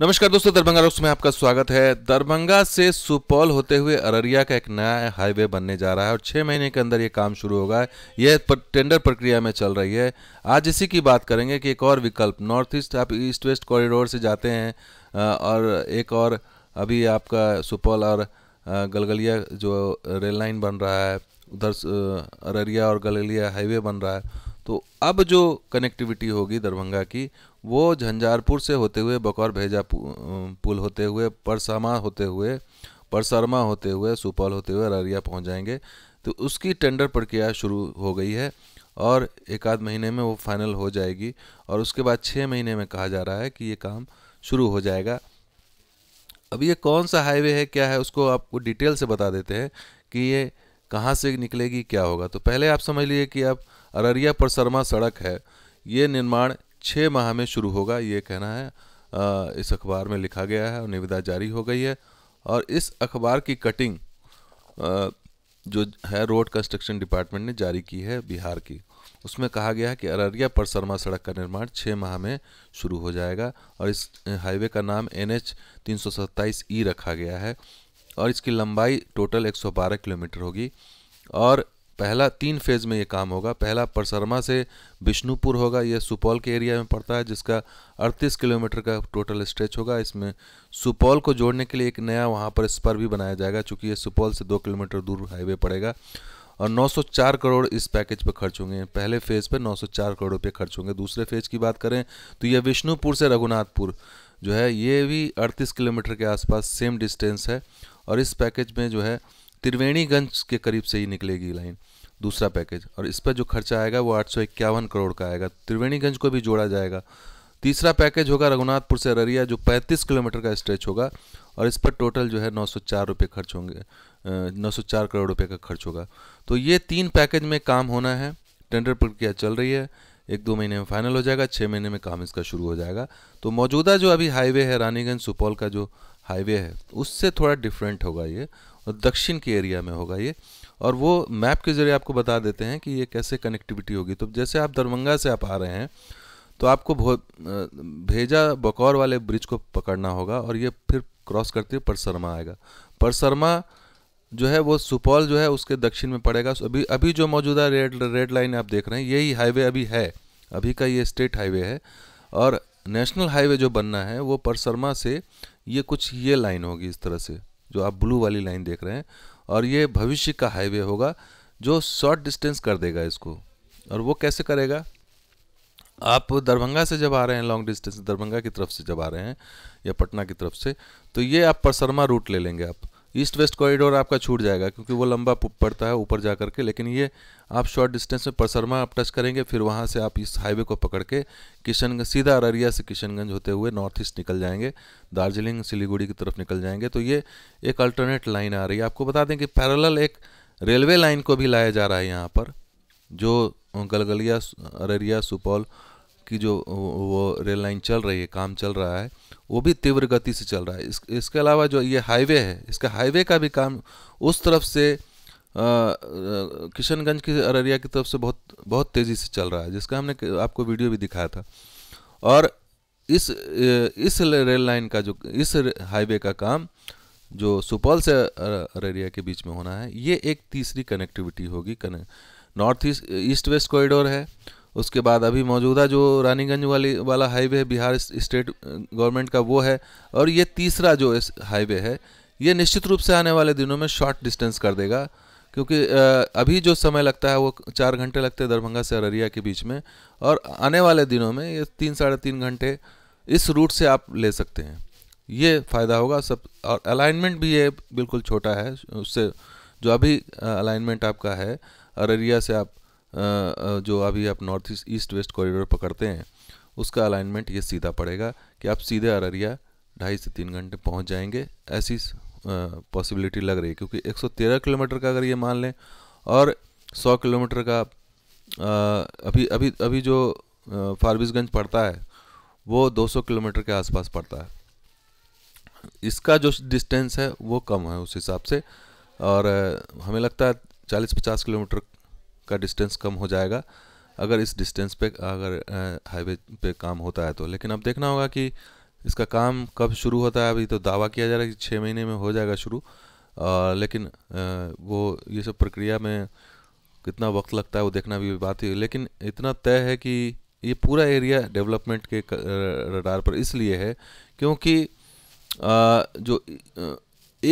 नमस्कार दोस्तों दरभंगा रोक्स में आपका स्वागत है दरभंगा से सुपौल होते हुए अररिया का एक नया हाईवे बनने जा रहा है और छः महीने के अंदर ये काम शुरू होगा यह पर, टेंडर प्रक्रिया में चल रही है आज इसी की बात करेंगे कि एक और विकल्प नॉर्थ ईस्ट आप ईस्ट वेस्ट कॉरिडोर से जाते हैं और एक और अभी आपका सुपौल और गलगलिया जो रेल लाइन बन रहा है उधर अररिया और गलगलिया हाईवे बन रहा है तो अब जो कनेक्टिविटी होगी दरभंगा की वो झंझारपुर से होते हुए बकौर भेजा पुल होते हुए परसामा होते हुए परसरमा होते हुए सुपौल होते हुए अररिया पहुंच जाएंगे तो उसकी टेंडर प्रक्रिया शुरू हो गई है और एक आध महीने में वो फाइनल हो जाएगी और उसके बाद छः महीने में कहा जा रहा है कि ये काम शुरू हो जाएगा अब ये कौन सा हाईवे है क्या है उसको आपको डिटेल से बता देते हैं कि ये कहाँ से निकलेगी क्या होगा तो पहले आप समझ लीजिए कि आप अररिया परसरमा सड़क है ये निर्माण छः माह में शुरू होगा ये कहना है आ, इस अखबार में लिखा गया है और निविदा जारी हो गई है और इस अखबार की कटिंग आ, जो है रोड कंस्ट्रक्शन डिपार्टमेंट ने जारी की है बिहार की उसमें कहा गया है कि अररिया परसरमा सड़क का निर्माण छः माह में शुरू हो जाएगा और इस हाईवे का नाम एन एच ई रखा गया है और इसकी लंबाई टोटल 112 किलोमीटर होगी और पहला तीन फेज़ में ये काम होगा पहला परसरमा से बिष्णुपुर होगा यह सुपौल के एरिया में पड़ता है जिसका 38 किलोमीटर का टोटल स्ट्रेच होगा इसमें सुपौल को जोड़ने के लिए एक नया वहाँ पर स्पर भी बनाया जाएगा चूँकि ये सुपौल से दो किलोमीटर दूर हाईवे पड़ेगा और 904 करोड़ इस पैकेज पर खर्च होंगे पहले फेज़ पर 904 करोड़ रुपये खर्च होंगे दूसरे फेज़ की बात करें तो यह विष्णुपुर से रघुनाथपुर जो है ये भी अड़तीस किलोमीटर के आसपास सेम डिस्टेंस है और इस पैकेज में जो है त्रिवेणीगंज के करीब से ही निकलेगी लाइन दूसरा पैकेज और इस पर जो खर्चा आएगा वो आठ करोड़ का आएगा त्रिवेणीगंज को भी जोड़ा जाएगा तीसरा पैकेज होगा रघुनाथपुर से अररिया जो 35 किलोमीटर का स्ट्रेच होगा और इस पर टोटल जो है नौ सौ खर्च होंगे नौ सौ करोड़ रुपये का खर्च होगा तो ये तीन पैकेज में काम होना है टेंडर प्रक्रिया चल रही है एक दो महीने में फाइनल हो जाएगा छः महीने में काम इसका शुरू हो जाएगा तो मौजूदा जो अभी हाईवे है रानीगंज सुपौल का जो हाईवे है उससे थोड़ा डिफरेंट होगा ये और दक्षिण के एरिया में होगा ये और वो मैप के ज़रिए आपको बता देते हैं कि ये कैसे कनेक्टिविटी होगी तो जैसे आप दरभंगा से आप आ रहे हैं तो आपको भेजा बकौर वाले ब्रिज को पकड़ना होगा और ये फिर क्रॉस करते हुए परसरमा आएगा परसरमा जो है वो सुपौल जो है उसके दक्षिण में पड़ेगा अभी अभी जो मौजूदा रेड रेड लाइन आप देख रहे हैं यही हाईवे अभी है अभी का ये स्टेट हाईवे है और नेशनल हाईवे जो बनना है वो परसरमा से ये कुछ ये लाइन होगी इस तरह से जो आप ब्लू वाली लाइन देख रहे हैं और ये भविष्य का हाईवे होगा जो शॉर्ट डिस्टेंस कर देगा इसको और वो कैसे करेगा आप दरभंगा से जब आ रहे हैं लॉन्ग डिस्टेंस दरभंगा की तरफ से जब आ रहे हैं या पटना की तरफ से तो ये आप परसरमा रूट ले लेंगे आप ईस्ट वेस्ट कॉरिडोर आपका छूट जाएगा क्योंकि वो लंबा पड़ता है ऊपर जा करके लेकिन ये आप शॉर्ट डिस्टेंस में परसरमा आप टच करेंगे फिर वहाँ से आप इस हाईवे को पकड़ के किशनगंज सीधा अररिया से किशनगंज होते हुए नॉर्थ ईस्ट निकल जाएंगे दार्जिलिंग सिलीगुड़ी की तरफ निकल जाएंगे तो ये एक अल्टरनेट लाइन आ रही है आपको बता दें कि पैरल एक रेलवे लाइन को भी लाया जा रहा है यहाँ पर जो गलगलिया अररिया सुपौल की जो वो रेल लाइन चल रही है काम चल रहा है वो भी तीव्र गति से चल रहा है इस, इसके अलावा जो ये हाईवे है इसका हाईवे का भी काम उस तरफ से किशनगंज की अररिया की तरफ से बहुत बहुत तेज़ी से चल रहा है जिसका हमने आपको वीडियो भी दिखाया था और इस इस रेल लाइन का जो इस हाईवे का काम जो सुपौल से अररिया के बीच में होना है ये एक तीसरी कनेक्टिविटी होगी कने north east east west corridor है उसके बाद अभी मौजूदा जो रानीगंज वाली वाला हाईवे है बिहार स्टेट गवर्नमेंट का वो है और ये तीसरा जो हाईवे है ये निश्चित रूप से आने वाले दिनों में शॉर्ट डिस्टेंस कर देगा क्योंकि अभी जो समय लगता है वो चार घंटे लगते हैं दरभंगा से अररिया के बीच में और आने वाले दिनों में ये तीन साढ़े तीन घंटे इस रूट से आप ले सकते हैं ये फ़ायदा होगा सब और अलाइनमेंट भी ये बिल्कुल छोटा है उससे जो अभी अलाइनमेंट आपका है अररिया से आप जो अभी आप north east east west corridor पकड़ते हैं उसका अलाइनमेंट ये सीधा पड़ेगा कि आप सीधे अररिया ढाई से तीन घंटे पहुंच जाएंगे ऐसी पॉसिबिलिटी लग रही है क्योंकि 113 किलोमीटर का अगर ये मान लें और 100 किलोमीटर का आ, अभी अभी अभी जो फारबिसगंज पड़ता है वो 200 किलोमीटर के आसपास पड़ता है इसका जो डिस्टेंस है वो कम है उस हिसाब से और हमें लगता है 40-50 किलोमीटर का डिस्टेंस कम हो जाएगा अगर इस डिस्टेंस पे अगर हाईवे पे काम होता है तो लेकिन अब देखना होगा कि इसका काम कब शुरू होता है अभी तो दावा किया जा रहा है कि छः महीने में हो जाएगा शुरू लेकिन आ, वो ये सब प्रक्रिया में कितना वक्त लगता है वो देखना भी बात ही लेकिन इतना तय है कि ये पूरा एरिया डेवलपमेंट के रडार पर इसलिए है क्योंकि आ, जो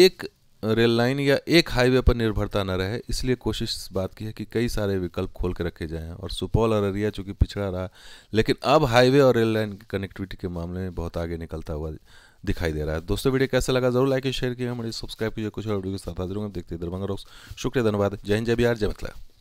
एक रेल लाइन या एक हाईवे पर निर्भरता न रहे इसलिए कोशिश इस बात की है कि कई सारे विकल्प खोल के रखे जाएँ और सुपौल और अररिया चूँकि पिछड़ा रहा लेकिन अब हाईवे और रेल लाइन की कनेक्टिविटी के मामले में बहुत आगे निकलता हुआ दिखाई दे रहा है दोस्तों वीडियो कैसा लगा जरूर लाइक शेयर किया हमारे सब्सक्राइब कीजिए कुछ और वीडियो के साथ हाजिर होंगे देखते हैं दरभंगा रॉक्स शुक्रिया धन्यवाद जय हिंद जय बिहार जय मतलब